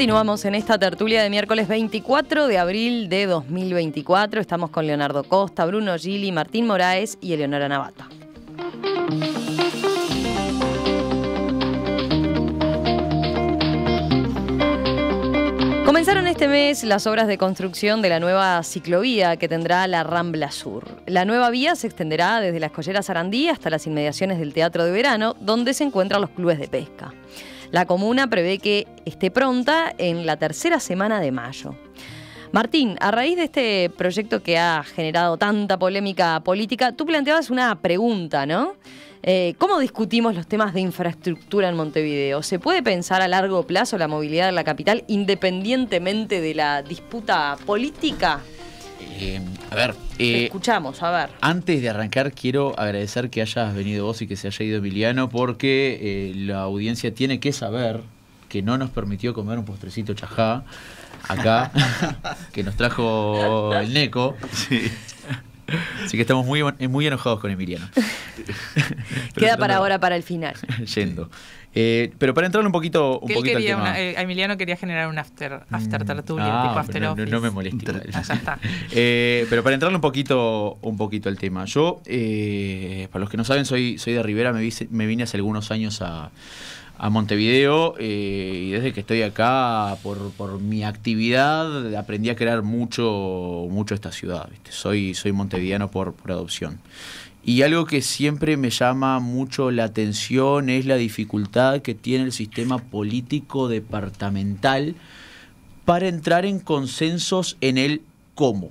Continuamos en esta tertulia de miércoles 24 de abril de 2024. Estamos con Leonardo Costa, Bruno Gili, Martín Moraes y Eleonora Navata. Comenzaron este mes las obras de construcción de la nueva ciclovía que tendrá la Rambla Sur. La nueva vía se extenderá desde las Colleras Arandí hasta las inmediaciones del Teatro de Verano, donde se encuentran los clubes de pesca. La comuna prevé que esté pronta en la tercera semana de mayo. Martín, a raíz de este proyecto que ha generado tanta polémica política, tú planteabas una pregunta, ¿no? Eh, ¿Cómo discutimos los temas de infraestructura en Montevideo? ¿Se puede pensar a largo plazo la movilidad de la capital independientemente de la disputa política? Eh, a ver. Eh, escuchamos, a ver. Antes de arrancar, quiero agradecer que hayas venido vos y que se haya ido Emiliano, porque eh, la audiencia tiene que saber que no nos permitió comer un postrecito chajá acá, que nos trajo el Neco. Así que estamos muy, muy enojados con Emiliano. Queda para ahora, para el final. Yendo. Eh, pero para entrar un poquito, al tema. Eh, Emiliano quería generar un after, after mm. tertulia, ah, tipo after no, me molesta eh, pero para entrar un poquito, un poquito al tema. Yo, para los que no saben, soy, soy de Rivera, me, me vine hace algunos años a, a Montevideo y desde que estoy acá por, por, mi actividad aprendí a crear mucho mucho esta ciudad. Soy soy montevideano por, por adopción y algo que siempre me llama mucho la atención es la dificultad que tiene el sistema político departamental para entrar en consensos en el cómo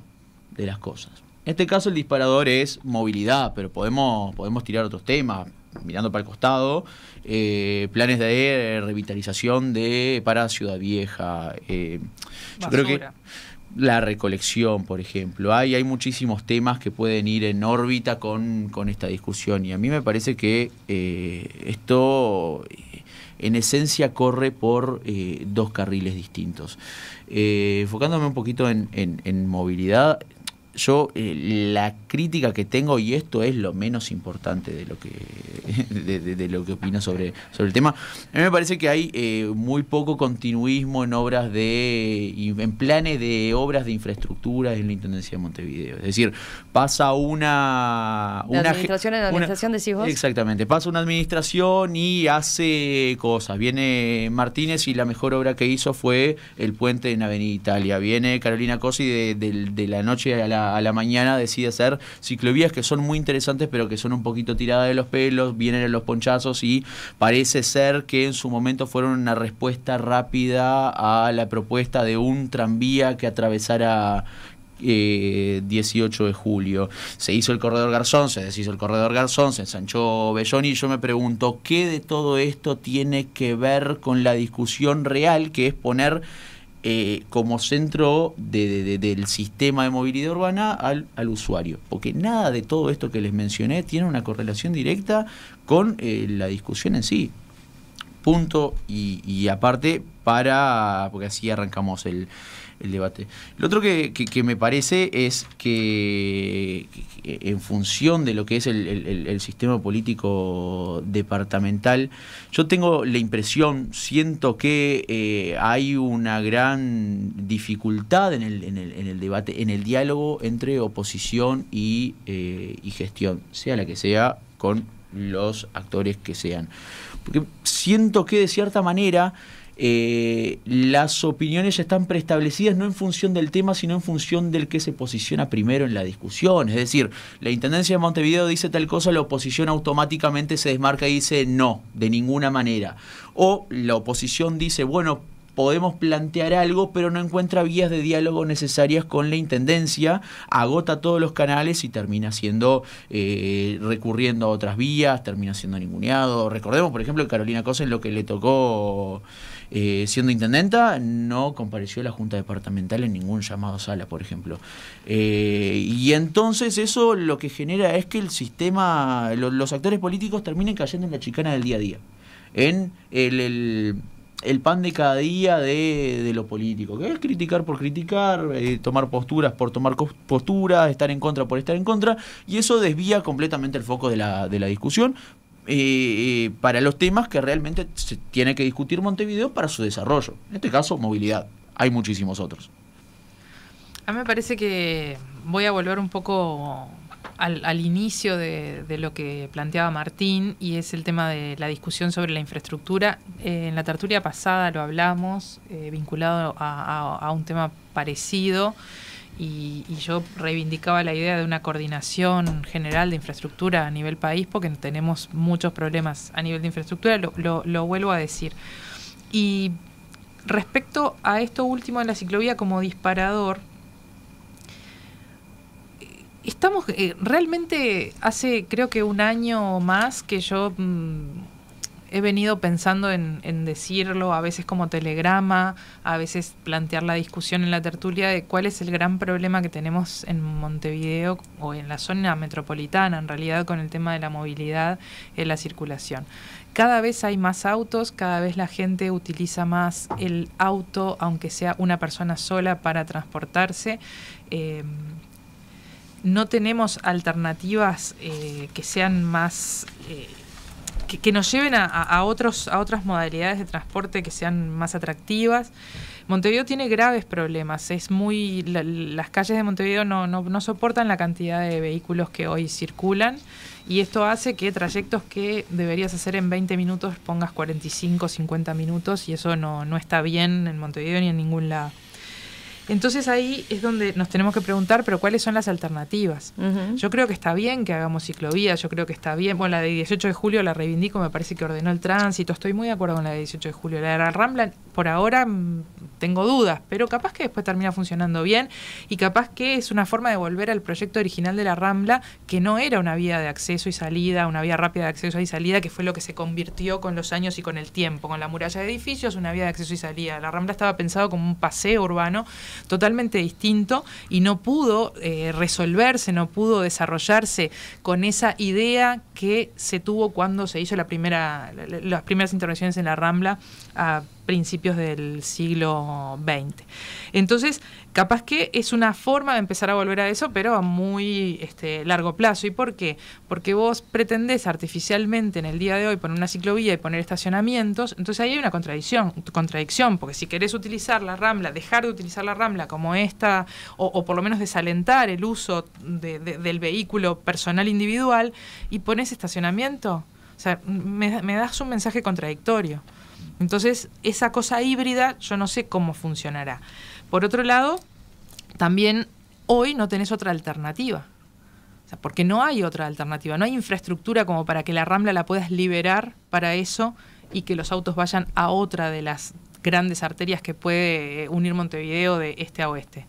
de las cosas. En este caso el disparador es movilidad, pero podemos, podemos tirar otros temas, mirando para el costado, eh, planes de revitalización de para Ciudad Vieja. Eh, creo que la recolección, por ejemplo. Hay, hay muchísimos temas que pueden ir en órbita con, esta discusión y a mí me parece que eh, esto eh, en esencia corre por eh, dos carriles distintos. enfocándome un poquito en, en, en movilidad, yo eh, la crítica que tengo, y esto es lo menos importante de lo que, de, lo que opino sobre, sobre el tema, a mí me parece que hay eh, muy poco continuismo en obras de, en planes de obras de infraestructura en la Intendencia de Montevideo. Es decir, pasa una... una administración en administración, Exactamente, pasa una administración y hace cosas. Viene Martínez y la mejor obra que hizo fue el puente en Avenida Italia. Viene Carolina Cosi de, de la noche a la a la mañana decide hacer ciclovías que son muy interesantes, pero que son un poquito tiradas de los pelos, vienen en los ponchazos y parece ser que en su momento fueron una respuesta rápida a la propuesta de un tranvía que atravesara 18 eh, de julio. Se hizo el corredor Garzón, se deshizo el corredor Garzón, se ensanchó Belloni y yo me pregunto, ¿qué de todo esto tiene que ver con la discusión real que es poner eh, como centro del sistema de movilidad urbana al, usuario. Porque nada de todo esto que les mencioné tiene una correlación directa con eh, la discusión en sí. Punto y aparte para, porque así arrancamos el, el debate. Lo otro que, me parece es que, en función de lo que es el, sistema político departamental, yo tengo la impresión, siento que eh, hay una gran dificultad en el, debate, en el diálogo entre oposición y, eh, y gestión, sea la que sea, con los actores que sean. Porque siento que de cierta manera eh, las opiniones ya están preestablecidas no en función del tema, sino en función del que se posiciona primero en la discusión. Es decir, la Intendencia de Montevideo dice tal cosa, la oposición automáticamente se desmarca y dice no, de ninguna manera. O la oposición dice, bueno, podemos plantear algo, pero no encuentra vías de diálogo necesarias con la Intendencia, agota todos los canales y termina siendo eh, recurriendo a otras vías, termina siendo ninguneado. Recordemos, por ejemplo, que Carolina Cosa en lo que le tocó eh, siendo intendenta, no compareció la Junta Departamental en ningún llamado sala, por ejemplo. Eh, y entonces eso lo que genera es que el sistema, los actores políticos terminen cayendo en la chicana del día a día, en el, pan de cada día de, lo político, que es criticar por criticar, eh, tomar posturas por tomar posturas, estar en contra por estar en contra, y eso desvía completamente el foco de la, de la discusión, y para los temas que realmente se tiene que discutir Montevideo para su desarrollo. En este caso, movilidad. Hay muchísimos otros. A mí me parece que voy a volver un poco al, inicio de, lo que planteaba Martín y es el tema de la discusión sobre la infraestructura. Eh, en la tertulia pasada lo hablamos, eh, vinculado a un tema parecido y, yo reivindicaba la idea de una coordinación general de infraestructura a nivel país porque tenemos muchos problemas a nivel de infraestructura, lo, vuelvo a decir. Y respecto a esto último de la ciclovía como disparador, estamos eh, realmente hace creo que un año más que yo mm, he venido pensando en, decirlo, a veces como telegrama, a veces plantear la discusión en la tertulia de cuál es el gran problema que tenemos en Montevideo o en la zona metropolitana, en realidad, con el tema de la movilidad, y la circulación. Cada vez hay más autos, cada vez la gente utiliza más el auto, aunque sea una persona sola, para transportarse. Em, no tenemos alternativas eh, que sean más eh, que, nos lleven a, otros, a otras modalidades de transporte que sean más atractivas. Montevideo tiene graves problemas. Es muy las calles de Montevideo no, no, soportan la cantidad de vehículos que hoy circulan y esto hace que trayectos que deberías hacer en 20 minutos pongas 45, 50 minutos y eso no, no está bien en Montevideo ni en ningún lado. Entonces ahí es donde nos tenemos que preguntar, pero ¿cuáles son las alternativas? Yo creo que está bien que hagamos ciclovías, yo creo que está bien, bueno, la de 18 de julio la reivindico, me parece que ordenó el tránsito, estoy muy de acuerdo con la de 18 de julio, la de la Rambla por ahora mm, tengo dudas, pero capaz que después termina funcionando bien y capaz que es una forma de volver al proyecto original de la Rambla, que no era una vía de acceso y salida, una vía rápida de acceso y salida, que fue lo que se convirtió con los años y con el tiempo, con la muralla de edificios, una vía de acceso y salida. La Rambla estaba pensado como un paseo urbano totalmente distinto y no pudo eh, resolverse, no pudo desarrollarse con esa idea que se tuvo cuando se hizo la primera, las primeras intervenciones en la Rambla principios del siglo XX. Entonces, capaz que es una forma de empezar a volver a eso, pero a muy este, largo plazo. ¿Y por qué? Porque vos pretendés artificialmente en el día de hoy poner una ciclovía y poner estacionamientos, entonces ahí hay una contradicción, contradicción porque si querés utilizar la Rambla, dejar de utilizar la Rambla como esta, o, por lo menos desalentar el uso del vehículo personal individual y pones estacionamiento, o sea, me das un mensaje contradictorio. Entonces, esa cosa híbrida yo no sé cómo funcionará. Por otro lado, también hoy no tenés otra alternativa. porque no hay otra alternativa, no hay infraestructura como para que la Rambla la puedas liberar para eso y que los autos vayan a otra de las grandes arterias que puede eh, unir Montevideo de este a oeste.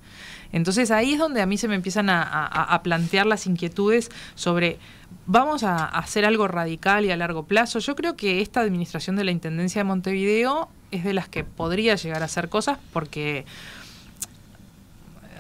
Entonces ahí es donde a mí se me empiezan a plantear las inquietudes sobre vamos a hacer algo radical y a largo plazo. Yo creo que esta administración de la Intendencia de Montevideo es de las que podría llegar a hacer cosas porque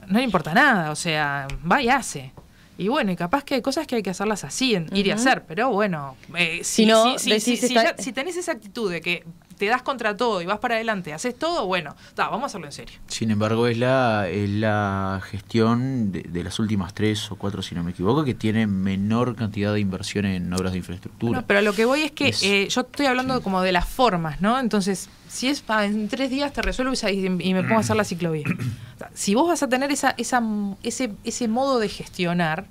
no le importa nada, o sea, va y hace. Y bueno, y capaz que hay cosas que hay que hacerlas así, en, ir y hacer, pero bueno, eh, si, si, tenés esa actitud de que te das contra todo y vas para adelante, haces todo, bueno, vamos a hacerlo en serio. Sin embargo, es la, gestión de, las últimas tres o cuatro, si no me equivoco, que tiene menor cantidad de inversión en obras de infraestructura. pero lo que voy es que eh, yo estoy hablando como de las formas, ¿no? Entonces, si es en tres días te resuelvo y, me pongo a hacer la ciclovía. si vos vas a tener esa, esa, ese, ese modo de gestionar,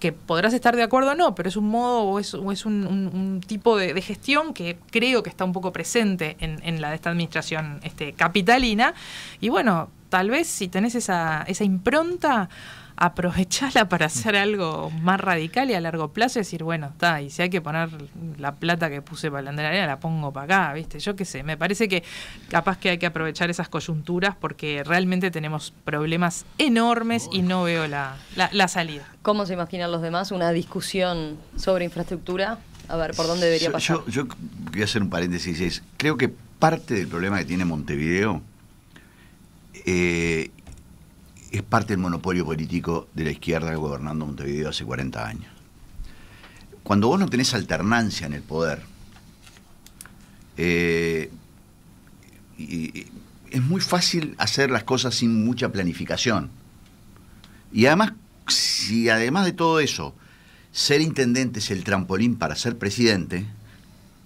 que podrás estar de acuerdo o no, pero es un modo o es, un, tipo de, gestión que creo que está un poco presente en, la de esta administración este, capitalina. Y bueno, tal vez si tenés esa, esa impronta, aprovechala para hacer algo más radical y a largo plazo y decir, bueno, está, y si hay que poner la plata que puse para la arena, la pongo para acá, ¿viste? Yo qué sé, me parece que capaz que hay que aprovechar esas coyunturas porque realmente tenemos problemas enormes y no veo la, salida. ¿Cómo se imaginan los demás una discusión sobre infraestructura? A ver, ¿por dónde debería pasar? Yo, voy a hacer un paréntesis. creo que parte del problema que tiene Montevideo eh, es parte del monopolio político de la izquierda gobernando Montevideo hace 40 años. Cuando vos no tenés alternancia en el poder, eh, es muy fácil hacer las cosas sin mucha planificación. Y además, si además de todo eso, ser intendente es el trampolín para ser presidente,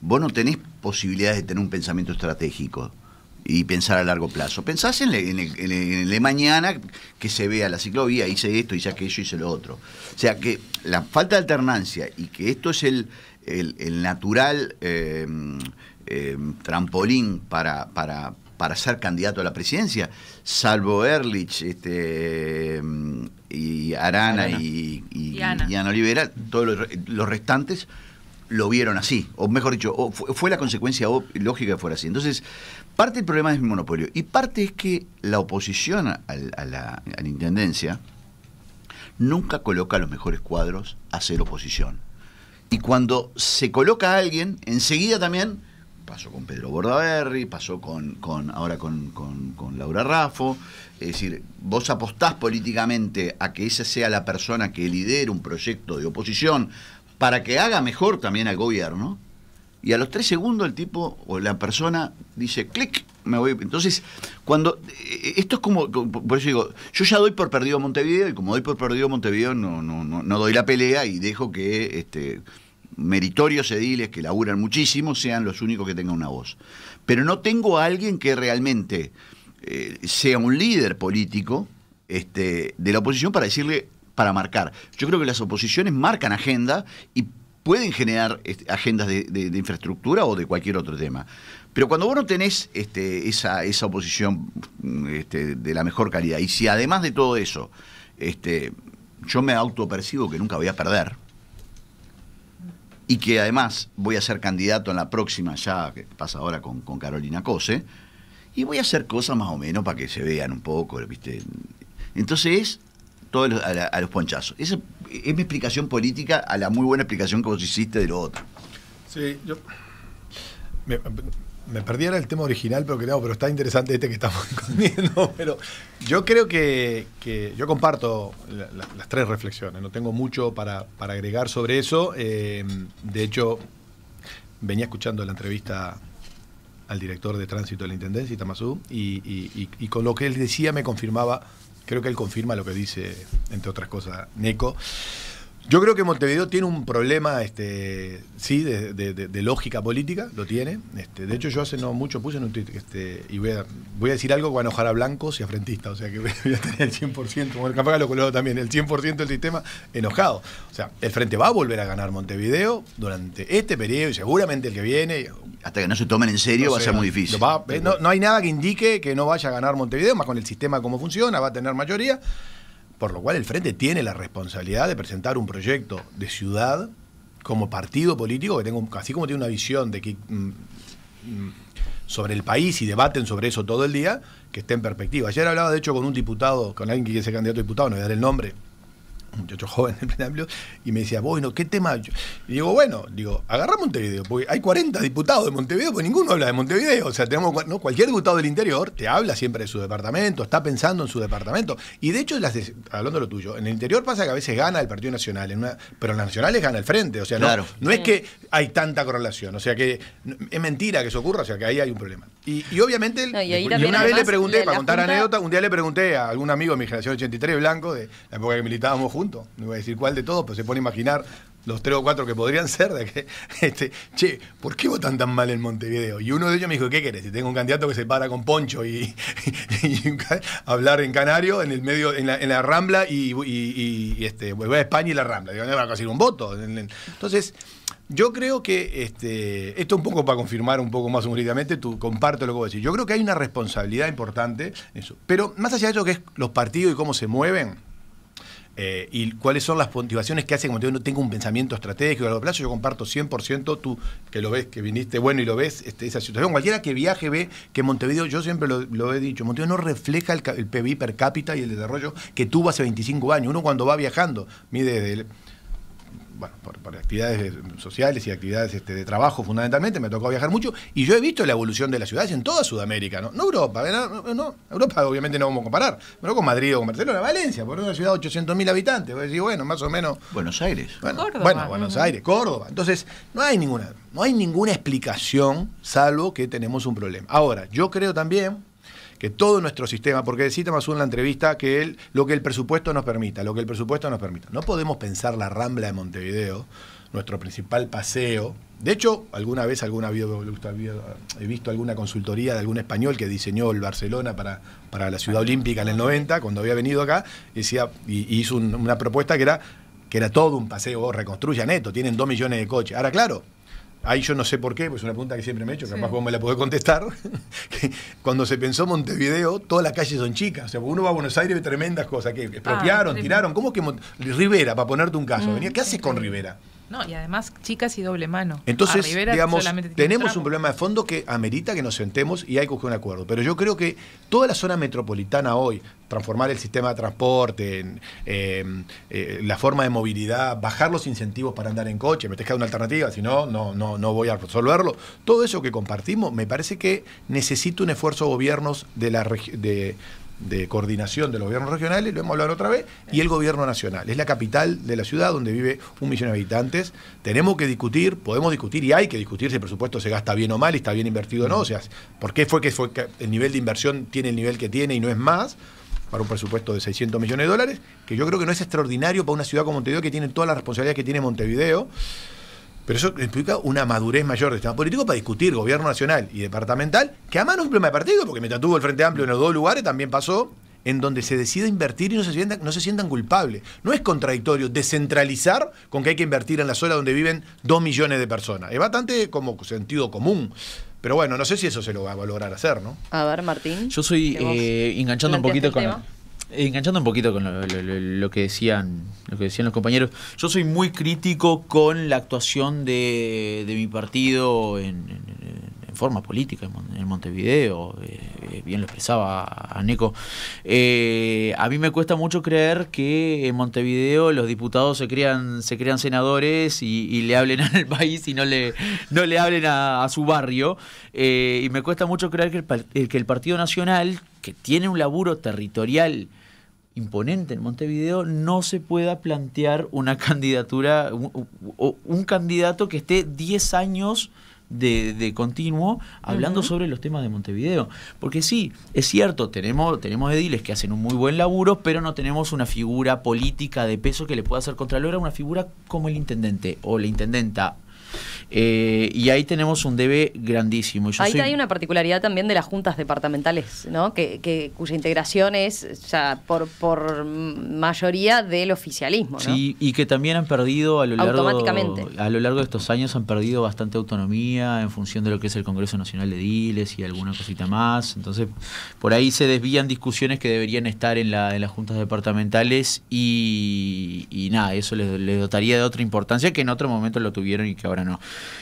vos no tenés posibilidades de tener un pensamiento estratégico y pensar a largo plazo. Pensás en el, en, mañana que se vea la ciclovía, hice esto, hice aquello, hice lo otro. O sea que la falta de alternancia y que esto es el, el natural em, em, trampolín para, para, para ser candidato a la presidencia, salvo Ehrlich este, em, y Arana, Y, y, y, Ana. Olivera, todos los, los restantes lo vieron así, o mejor dicho, fue, la consecuencia lógica que fuera así. Entonces, parte del problema es mi monopolio, y parte es que la oposición a, la, Intendencia nunca coloca los mejores cuadros a ser oposición. Y cuando se coloca a alguien, enseguida también, pasó con Pedro Bordaberry, pasó con, ahora con, con, con, Laura Raffo, es decir, vos apostás políticamente a que esa sea la persona que lidere un proyecto de oposición para que haga mejor también al gobierno. Y a los tres segundos el tipo o la persona dice, clic, me voy. Entonces, cuando. Eh, esto es como. Por eso digo, yo ya doy por perdido Montevideo, y como doy por perdido Montevideo, no, no, no, doy la pelea y dejo que este, meritorios ediles que laburan muchísimo sean los únicos que tengan una voz. Pero no tengo a alguien que realmente eh, sea un líder político este, de la oposición para decirle para marcar. Yo creo que las oposiciones marcan agenda y pueden generar este, agendas de, infraestructura o de cualquier otro tema. Pero cuando vos no tenés este, esa, oposición mm, este, de la mejor calidad, y si además de todo eso, yo me autopercibo que nunca voy a perder, y que además voy a ser candidato en la próxima, ya que pasa ahora con, Carolina Cose, y voy a hacer cosas más o menos para que se vean un poco, ¿viste? Entonces todos a, los ponchazos. Esa es mi explicación política a la muy buena explicación que vos hiciste de lo otro. Sí, yo. Me, perdí perdiera el tema original, pero creo, pero está interesante este que estamos escondiendo. Pero yo creo que, yo comparto las tres reflexiones. No tengo mucho para, agregar sobre eso. Eh, de hecho, venía escuchando la entrevista al director de tránsito de la Intendencia, Itamazú, y con lo que él decía me confirmaba creo que él confirma lo que dice, entre otras cosas, Neko. Yo creo que Montevideo tiene un problema, este, sí, de, lógica política, lo tiene. Este, de hecho, yo hace no mucho puse en un este, y voy a, voy a decir algo que va a enojar a blancos y a frentistas, o sea que voy a tener el 100%, el lo también, el 100% del sistema enojado. O sea, el Frente va a volver a ganar Montevideo durante este periodo y seguramente el que viene. Hasta que no se tomen en serio va a ser muy difícil. Eh, no hay nada que indique que no vaya a ganar Montevideo, más con el sistema como funciona, va a tener mayoría. Por lo cual el Frente tiene la responsabilidad de presentar un proyecto de ciudad como partido político que tengo, así como tiene una visión de que mm, mm, sobre el país y debaten sobre eso todo el día, que esté en perspectiva. Ayer hablaba, de hecho, con un diputado, con alguien que quiere ser candidato a diputado, no voy a dar el nombre, muchacho joven del y me decía, bueno, ¿qué tema? Y digo, bueno, digo, agarra Montevideo, porque hay 40 diputados de Montevideo, porque ninguno habla de Montevideo. O sea, tenemos ¿no? cualquier diputado del interior te habla siempre de su departamento, está pensando en su departamento. Y de hecho, hablando de lo tuyo, en el interior pasa que a veces gana el Partido Nacional, pero en las nacionales gana el Frente. O sea, no, es que hay tanta correlación. O sea, que es mentira que eso ocurra, o sea, que ahí hay un problema. Y, obviamente, una vez le pregunté, para contar anécdota, un día le pregunté a algún amigo de mi generación 83 blanco, de la época que militábamos juntos, no voy a decir cuál de todos, pero se pone a imaginar los tres o cuatro que podrían ser de que, este, che, ¿por qué votan tan mal en Montevideo? Y uno de ellos me dijo, ¿qué querés? Si tengo un candidato que se para con Poncho y, hablar en Canario, en el medio, en la, en la Rambla y, y este, a España y la Rambla. Digo, no va a conseguir un voto. Entonces, yo creo que este, esto un poco para confirmar un poco más humildemente, tú comparto lo que vos decís. Yo creo que hay una responsabilidad importante en eso. Pero más allá de eso que es los partidos y cómo se mueven eh, y cuáles son las motivaciones que hacen que Montevideo no tenga un pensamiento estratégico a largo plazo. Yo comparto 100%, tú que lo ves, que viniste bueno y lo ves, este, esa situación. Cualquiera que viaje ve que Montevideo, yo siempre lo, he dicho, Montevideo no refleja el, PBI per cápita y el desarrollo que tuvo hace 25 años. Uno cuando va viajando, mide bueno, por, actividades sociales y actividades este, de trabajo fundamentalmente, me tocó viajar mucho y yo he visto la evolución de las ciudades en toda Sudamérica, no, Europa, no, Europa obviamente no vamos a comparar, pero con Madrid o con Barcelona, Valencia, por una ciudad de 800.000 habitantes, voy decir, bueno, más o menos... Buenos Aires. Bueno, Buenos Aires, Córdoba. Entonces, no hay ninguna, no hay ninguna explicación salvo que tenemos un problema. Ahora, yo creo también que todo nuestro sistema, porque decía más en la entrevista que él, lo que el presupuesto nos permita, lo que el presupuesto nos permita. No podemos pensar la Rambla de Montevideo, nuestro principal paseo. De hecho, alguna vez alguna he visto alguna consultoría de algún español que diseñó el Barcelona para, para la ciudad olímpica en el 90, cuando había venido acá, decía, y hizo una propuesta que era que era todo un paseo, oh, reconstruyan esto, tienen dos millones de coches. Ahora, claro, Ahí yo no sé por qué, pues es una pregunta que siempre me he hecho, capaz vos me la podés contestar. cuando se pensó Montevideo, todas las calles son chicas. O sea, uno va a Buenos Aires ve tremendas cosas que ah, expropiaron, tiraron. ¿Cómo que Rivera, para ponerte un caso? Mm, venía. ¿Qué haces con Rivera? No, y además chicas y doble mano. Entonces, digamos, tenemos un, problema de fondo que amerita que nos sentemos y hay que coger un acuerdo. Pero yo creo que toda la zona metropolitana hoy, transformar el sistema de transporte, em, eh, la forma de movilidad, bajar los incentivos para andar en coche, me te una alternativa, si no, no, no, no voy a resolverlo. Todo eso que compartimos, me parece que necesita un esfuerzo de gobiernos de, la, región de coordinación de los gobiernos regionales, lo hemos hablado otra vez, y el gobierno nacional. Es la capital de la ciudad donde vive un millón de habitantes. Tenemos que discutir, podemos discutir y hay que discutir si el presupuesto se gasta bien o mal y está bien invertido o no. O sea, ¿por qué fue que, fue que el nivel de inversión tiene el nivel que tiene y no es más? para un presupuesto de 600 millones de dólares, que yo creo que no es extraordinario para una ciudad como Montevideo que tiene todas las responsabilidades que tiene Montevideo. Pero eso explica una madurez mayor del sistema político para discutir gobierno nacional y departamental, que además no es un problema de partido, porque me tuvo el Frente Amplio en los dos lugares también pasó, en donde se decide invertir y no se sientan, no se sientan culpables. No es contradictorio descentralizar con que hay que invertir en la zona donde viven dos millones de personas. Es bastante como sentido común. Pero bueno, no sé si eso se lo va a lograr hacer, ¿no? A ver, Martín. Yo soy eh, enganchando un poquito con, eh, enganchando un poquito con lo, que decían, lo que decían los compañeros, yo soy muy crítico con la actuación de, mi partido en forma política en, Montevideo, eh, eh, bien lo expresaba a Nico. Eh, a mí me cuesta mucho creer que en Montevideo los diputados se crean, se crean senadores y, le hablen al país y no le, hablen a, su barrio. y me cuesta mucho creer que el, que el Partido Nacional, que tiene un laburo territorial, imponente en Montevideo, no se pueda plantear una candidatura, o un, un candidato que esté 10 años de, continuo hablando sobre los temas de Montevideo. Porque sí, es cierto, tenemos, tenemos ediles que hacen un muy buen laburo, pero no tenemos una figura política de peso que le pueda hacer contralor a una figura como el intendente o la intendenta eh, y ahí tenemos un debe grandísimo. ahí hay una particularidad también de las juntas departamentales, ¿no? Que, cuya integración es o por, mayoría del oficialismo. Sí, y que también han perdido a lo largo a lo largo de estos años han perdido bastante autonomía en función de lo que es el Congreso Nacional de Diles y alguna cosita más. Entonces, por ahí se desvían discusiones que deberían estar en, la, en las juntas departamentales y, y nada, eso les dotaría de otra importancia que en otro momento lo tuvieron y que ahora no.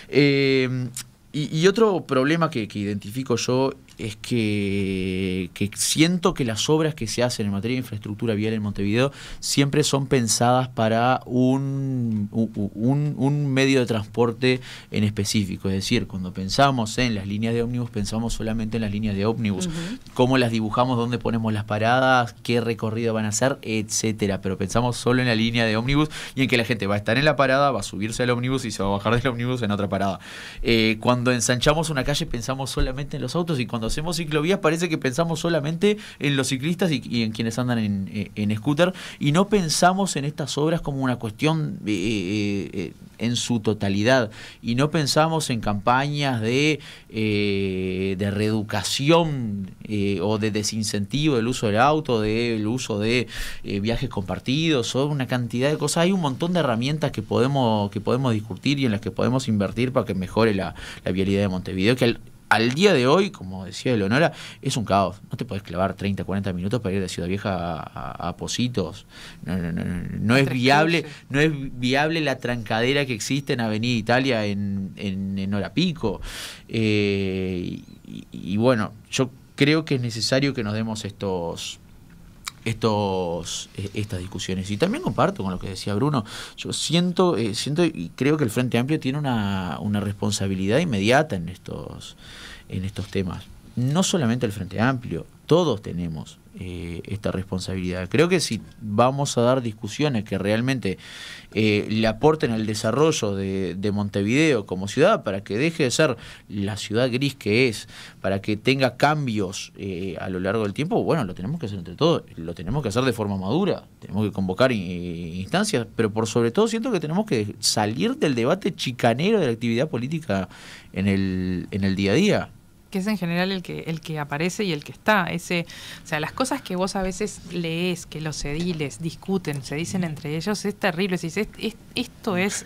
Eh, y, otro problema que, que identifico yo es que, siento que las obras que se hacen en materia de infraestructura vial en Montevideo siempre son pensadas para un, un, medio de transporte en específico. Es decir, cuando pensamos en las líneas de ómnibus, pensamos solamente en las líneas de ómnibus, cómo las dibujamos, dónde ponemos las paradas, qué recorrido van a hacer, etcétera. Pero pensamos solo en la línea de ómnibus y en que la gente va a estar en la parada, va a subirse al ómnibus y se va a bajar del ómnibus en otra parada. Eh, cuando ensanchamos una calle pensamos solamente en los autos y cuando hacemos ciclovías parece que pensamos solamente en los ciclistas y, en quienes andan eh, en, scooter y no pensamos en estas obras como una cuestión eh, eh, en su totalidad y no pensamos en campañas de, de reeducación o de desincentivo del uso del auto, del uso de viajes compartidos o una cantidad de cosas. Hay un montón de herramientas que podemos, que podemos discutir y en las que podemos invertir para que mejore la, vialidad de Montevideo, que al día de hoy, como decía Eleonora, es un caos. No te puedes clavar 30, 40 minutos para ir de Ciudad Vieja a, Positos. No, es viable, no es viable la trancadera que existe en Avenida Italia en, en, hora pico. Eh, y bueno, yo creo que es necesario que nos demos estos estos, e, estas discusiones. Y también comparto con lo que decía Bruno, yo siento, eh, siento y creo que el Frente Amplio tiene una, responsabilidad inmediata en estos, en estos temas. No solamente el Frente Amplio, todos tenemos eh, esta responsabilidad. Creo que si vamos a dar discusiones que realmente eh, le aporten al desarrollo de, Montevideo como ciudad, para que deje de ser la ciudad gris que es, para que tenga cambios eh, a lo largo del tiempo, bueno, lo tenemos que hacer entre todos, lo tenemos que hacer de forma madura, tenemos que convocar instancias, pero por sobre todo siento que tenemos que salir del debate chicanero de la actividad política en el, en el día a día que es en general el que, el que aparece y el que está. Ese, o sea, las cosas que vos a veces lees, que los ediles discuten, se dicen entre ellos, es terrible. Si es, esto es...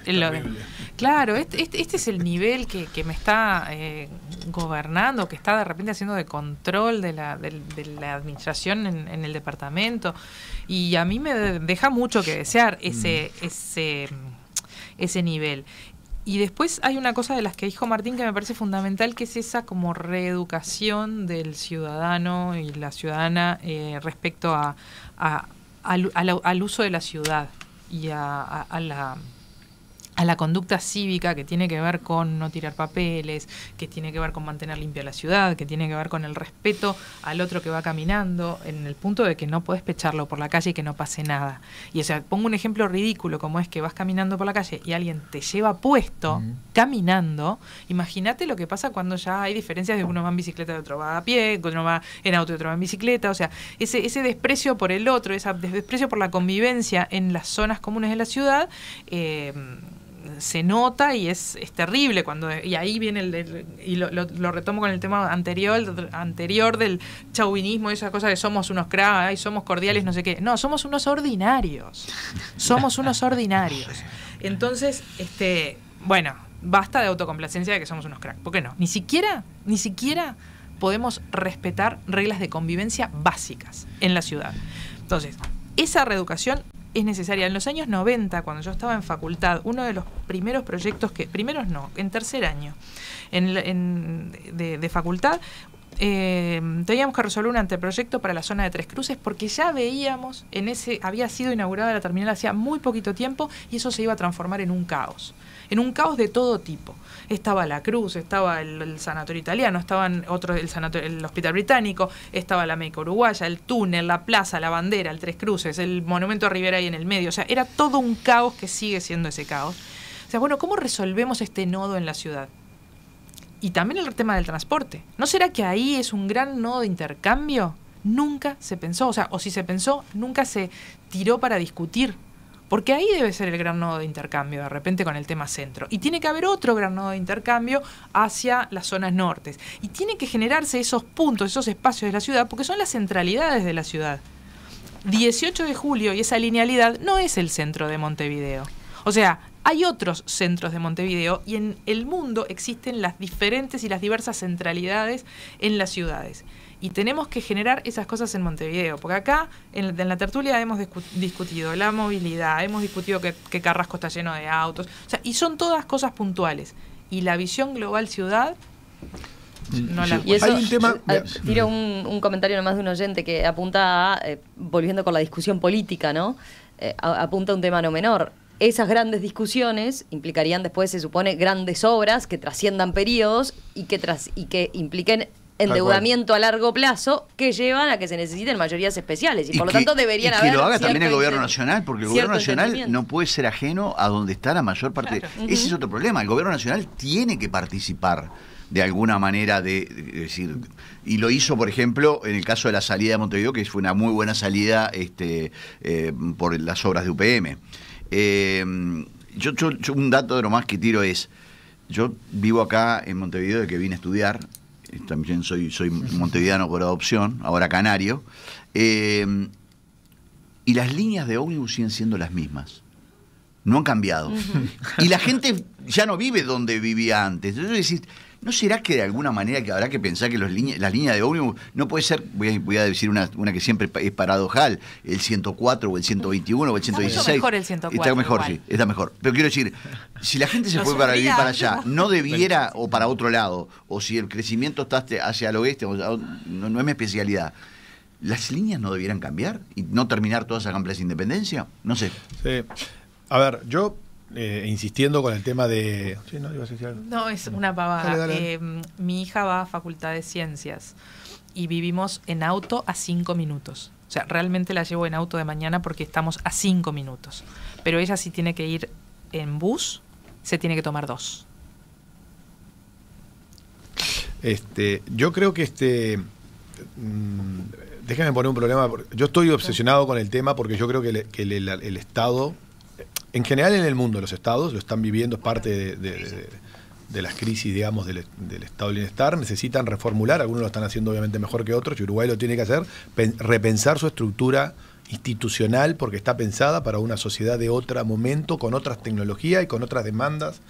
claro, este, este, este, es el nivel que, me está eh, gobernando, que está de repente haciendo de control de la, la administración en, el departamento. Y a mí me deja mucho que desear ese... Mm. ese ese nivel. Y después hay una cosa de las que dijo Martín que me parece fundamental, que es esa como reeducación del ciudadano y la ciudadana eh, respecto a, al, uso de la ciudad y a la a la conducta cívica que tiene que ver con no tirar papeles, que tiene que ver con mantener limpia la ciudad, que tiene que ver con el respeto al otro que va caminando, en el punto de que no puedes pecharlo por la calle y que no pase nada. Y o sea, pongo un ejemplo ridículo como es que vas caminando por la calle y alguien te lleva puesto caminando, imagínate lo que pasa cuando ya hay diferencias de uno va en bicicleta, y otro va a pie, que va en auto, y otro va en bicicleta, o sea, ese, ese desprecio por el otro, ese desprecio por la convivencia en las zonas comunes de la ciudad, eh, se nota y es, terrible cuando y ahí viene el, y lo, retomo con el tema anterior anterior del chauvinismo y esas cosas de somos unos cracks y somos cordiales no sé qué no somos unos ordinarios somos unos ordinarios entonces este bueno basta de autocomplacencia de que somos unos cracks ¿por qué no ni siquiera ni siquiera podemos respetar reglas de convivencia básicas en la ciudad entonces esa reeducación es necesaria. En los años 90, cuando yo estaba en facultad, uno de los primeros proyectos que, primeros no, en tercer año en, de, facultad, eh, teníamos que resolver un anteproyecto para la zona de Tres Cruces porque ya veíamos, en ese había sido inaugurada la terminal hacía muy poquito tiempo y eso se iba a transformar en un caos, en un caos de todo tipo. Estaba la Cruz, estaba el, sanatorio italiano, estaban otros el, el hospital británico, estaba la meca uruguaya, el túnel, la plaza, la bandera, el Tres Cruces, el monumento a Rivera ahí en el medio, o sea, era todo un caos que sigue siendo ese caos. O sea, bueno, ¿cómo resolvemos este nodo en la ciudad? Y también el tema del transporte. ¿No será que ahí es un gran nodo de intercambio? Nunca se pensó, o sea, o si se pensó, nunca se tiró para discutir. Porque ahí debe ser el gran nodo de intercambio de repente con el tema centro. Y tiene que haber otro gran nodo de intercambio hacia las zonas nortes. Y tiene que generarse esos puntos, esos espacios de la ciudad, porque son las centralidades de la ciudad. 18 de julio y esa linealidad no es el centro de Montevideo. O sea, hay otros centros de Montevideo y en el mundo existen las diferentes y las diversas centralidades en las ciudades. Y tenemos que generar esas cosas en Montevideo, porque acá en, la, tertulia hemos discutido la movilidad, hemos discutido que, Carrasco está lleno de autos, o sea, y son todas cosas puntuales. Y la visión global ciudad... Mm, no la y Hay un tema... tiro mm. un, un, comentario nomás de un oyente que apunta eh, volviendo con la discusión política, ¿no? Eh, apunta a un tema no menor esas grandes discusiones implicarían después, se supone, grandes obras que trasciendan periodos y que, y que impliquen endeudamiento a largo plazo que llevan a que se necesiten mayorías especiales y, por lo tanto deberían que lo haga también el gobierno nacional porque el gobierno nacional no puede ser ajeno a donde está la mayor parte ese es otro problema el gobierno nacional tiene que participar de alguna manera de, decir y lo hizo por ejemplo en el caso de la salida de Montevideo que fue una muy buena salida este eh, por las obras de UPM eh, yo, un dato de lo más que tiro es, yo vivo acá en Montevideo de que vine a estudiar, eh, también soy, soy montevideano por adopción, ahora canario, eh, y las líneas de ómnibus siguen siendo las mismas. No han cambiado. Y la gente ya no vive donde vivía antes. ¿No será que de alguna manera que habrá que pensar que las líneas de ómnibus no puede ser, voy a, decir una, que siempre es paradojal, el 104 o el 121 o el 116? Está mejor el 104. Está mejor, sí, está mejor. Pero quiero decir, si la gente se fue para vivir para allá, no debiera o para otro lado, o si el crecimiento está hacia el oeste, no, es mi especialidad las líneas no debieran cambiar y no terminar todas esas amplias independencia? No sé. Sí. A ver, yo eh, insistiendo con el tema de... no, es una pavada. Em, mi hija va a Facultad de Ciencias y vivimos en auto a cinco minutos. O sea, realmente la llevo en auto de mañana porque estamos a cinco minutos. Pero ella si tiene que ir en bus, se tiene que tomar dos. Este, yo creo que este... Mm, déjame poner un problema. Yo estoy obsesionado con el tema porque yo creo que, el Estado en general en el mundo los estados lo están viviendo, es parte de, las crisis, digamos, del, estado de bienestar, necesitan reformular, algunos lo están haciendo obviamente mejor que otros, y Uruguay lo tiene que hacer, repensar su estructura institucional porque está pensada para una sociedad de otro momento, con otras tecnologías y con otras demandas.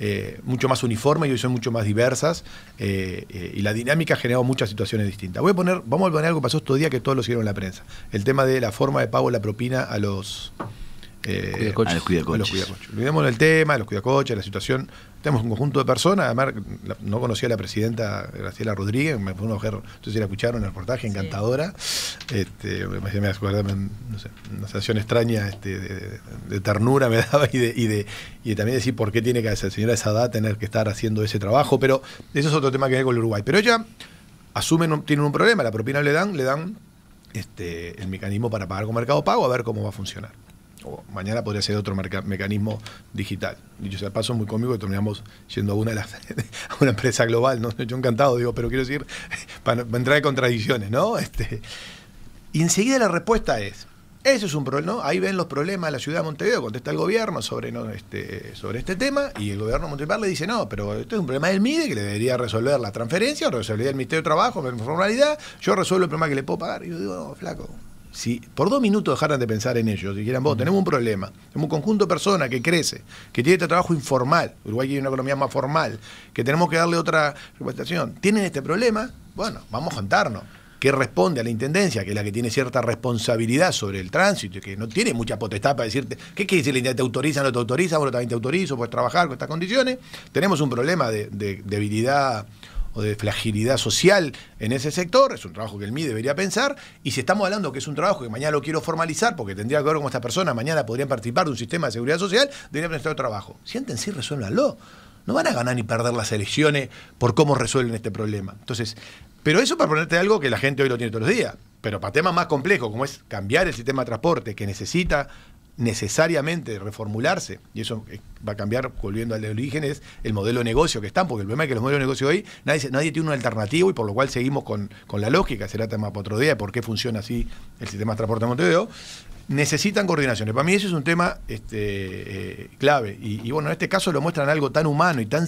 Eh, mucho más uniformes y hoy son mucho más diversas eh, eh, y la dinámica ha generado muchas situaciones distintas. Voy a poner, vamos a poner algo que pasó estos días que todos lo hicieron en la prensa, el tema de la forma de pago la propina a los, eh, ah, a los cuidacoches. Olvidemos el tema, los cuidacoches, la situación. Tenemos un conjunto de personas. Además, no conocía a la presidenta Graciela Rodríguez, me fue una mujer, no sé si la escucharon en el reportaje, encantadora. Este, una sensación extraña este, de, ternura me daba y de, y de, también decir por qué tiene que esa señora de esa edad tener que estar haciendo ese trabajo. Pero eso es otro tema que hay con el Uruguay. Pero ella asumen, un, un problema, la propina le dan, le dan este, el mecanismo para pagar con mercado pago a ver cómo va a funcionar o mañana podría ser otro mecanismo digital. Dicho sea paso, muy conmigo que terminamos yendo a una, de las, empresa global, ¿no? Yo encantado, digo, pero quiero decir, para, entrar en contradicciones, ¿no? Este, y enseguida la respuesta es, eso es un problema, Ahí ven los problemas de la ciudad de Montevideo, contesta el gobierno sobre, ¿no? este, sobre este tema, y el gobierno de Montevideo le dice, no, pero esto es un problema del MIDE que le debería resolver la transferencia, o resolver el Ministerio de Trabajo, en formalidad, yo resuelvo el problema que le puedo pagar. Y yo digo, no, flaco, si por dos minutos dejaran de pensar en ellos, dijeran, vos, tenemos un problema, tenemos un conjunto de personas que crece, que tiene este trabajo informal, Uruguay tiene una economía más formal, que tenemos que darle otra representación, tienen este problema, bueno, vamos a juntarnos ¿Qué responde a la Intendencia, que es la que tiene cierta responsabilidad sobre el tránsito, y que no tiene mucha potestad para decirte, ¿qué quiere decir la Intendencia? ¿Te autoriza no te autoriza? Bueno, también te autorizo, puedes trabajar con estas condiciones. Tenemos un problema de debilidad o de fragilidad social en ese sector, es un trabajo que el MI debería pensar, y si estamos hablando que es un trabajo que mañana lo quiero formalizar, porque tendría que ver con esta persona, mañana podrían participar de un sistema de seguridad social, debería prestar otro trabajo. Siéntense y resuélvanlo. No van a ganar ni perder las elecciones por cómo resuelven este problema. Entonces, pero eso para ponerte algo que la gente hoy lo tiene todos los días. Pero para temas más complejos, como es cambiar el sistema de transporte que necesita necesariamente reformularse, y eso eh, va a cambiar, volviendo al origen, es el modelo de negocio que están, porque el problema es que los modelos de negocio hoy, nadie, nadie tiene una alternativa y por lo cual seguimos con, con la lógica, será tema para otro día, por qué funciona así el sistema de transporte de Montevideo, necesitan coordinaciones. Para mí ese es un tema este, eh, clave. Y, bueno, en este caso lo muestran algo tan humano y tan,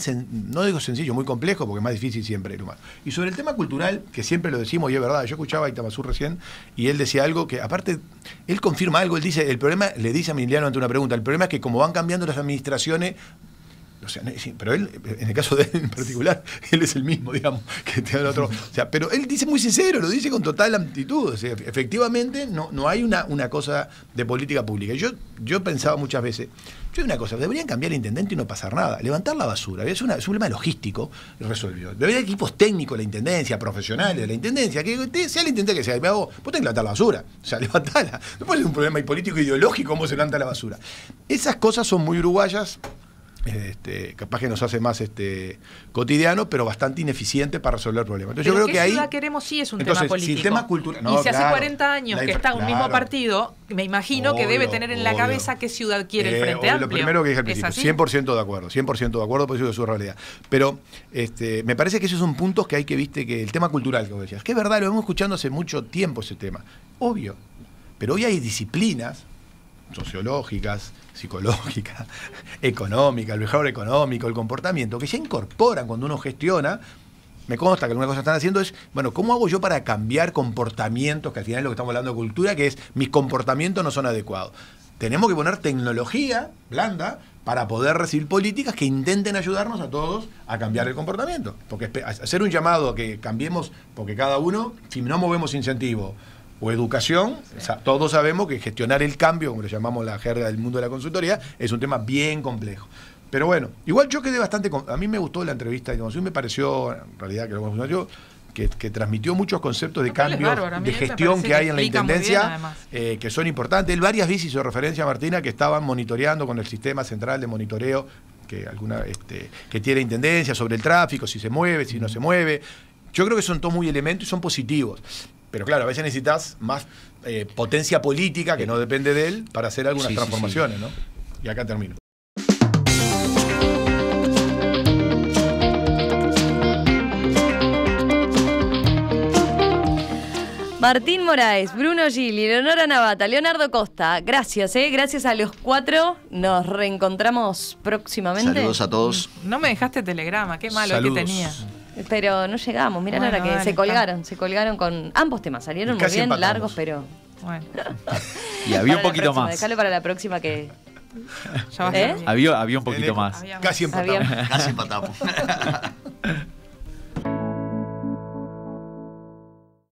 no digo sencillo, muy complejo, porque es más difícil siempre el humano. Y sobre el tema cultural, que siempre lo decimos y es verdad, yo escuchaba a Itamazú recién y él decía algo que, aparte, él confirma algo, él dice, el problema, le dice a Emiliano ante una pregunta, el problema es que como van cambiando las administraciones, pero él, en el caso de él en particular, él es el mismo, digamos, que te da otro. pero él dice muy sincero, lo dice con total amplitud. efectivamente, no, no hay una, una cosa de política pública. Yo, yo pensaba muchas veces, yo una cosa, deberían cambiar el intendente y no pasar nada. Levantar la basura, es, un problema logístico, resolvió. Debería equipos técnicos de la intendencia, profesionales de la intendencia, que sea el intendente que sea, me hago, vos que levantar la basura. O sea, levantala. No puede ser un problema político e ideológico cómo se levanta la basura. Esas cosas son muy uruguayas este, capaz que nos hace más este, cotidiano, pero bastante ineficiente para resolver problemas. Entonces, yo creo que ciudad ahí. queremos sí es un tema político. y si hace 40 años que está un mismo partido, me imagino que debe tener en la cabeza qué ciudad quiere el eh, Frente Amplio. Lo primero que dije al principio, 100% de acuerdo, 100% de acuerdo, por pues eso es su realidad. Pero este, me parece que esos son puntos que hay que, viste, que el tema cultural como decías, que es verdad, lo hemos escuchando hace mucho tiempo ese tema. Obvio. Pero hoy hay disciplinas sociológicas, psicológicas, económicas, el mejor económico, el comportamiento, que ya incorporan cuando uno gestiona. Me consta que algunas cosas están haciendo es, bueno, ¿cómo hago yo para cambiar comportamientos? Que al final es lo que estamos hablando de cultura, que es mis comportamientos no son adecuados. Tenemos que poner tecnología blanda para poder recibir políticas que intenten ayudarnos a todos a cambiar el comportamiento. Porque hacer un llamado a que cambiemos, porque cada uno, si no movemos incentivos, o educación. todos sabemos que gestionar el cambio, como le llamamos la jerga del mundo de la consultoría, es un tema bien complejo. Pero bueno, igual yo quedé bastante... A mí me gustó la entrevista de me pareció, en realidad que lo yo, que, transmitió muchos conceptos de cambio de gestión que hay en la Intendencia, eh, que son importantes. Él varias veces hizo referencia a Martina que estaban monitoreando con el sistema central de monitoreo que alguna este, que tiene Intendencia sobre el tráfico, si se mueve, si no se mueve. Yo creo que son todos muy elementos y son positivos. Pero claro, a veces necesitas más eh, potencia política que no depende de él para hacer algunas transformaciones, ¿no? Y acá termino. Martín Moraes, Bruno Gili, Leonora Navata, Leonardo Costa, gracias, ¿eh? gracias a los cuatro. Nos reencontramos próximamente. Saludos a todos. No me dejaste telegrama, qué malo que tenía. Pero no llegamos, mirá ahora que se colgaron, se colgaron con ambos temas, salieron muy bien, largos, pero... Bueno. y había un poquito más. para la próxima que... ¿Eh? había, había un poquito más. Casi empatamos. Casi empatamos.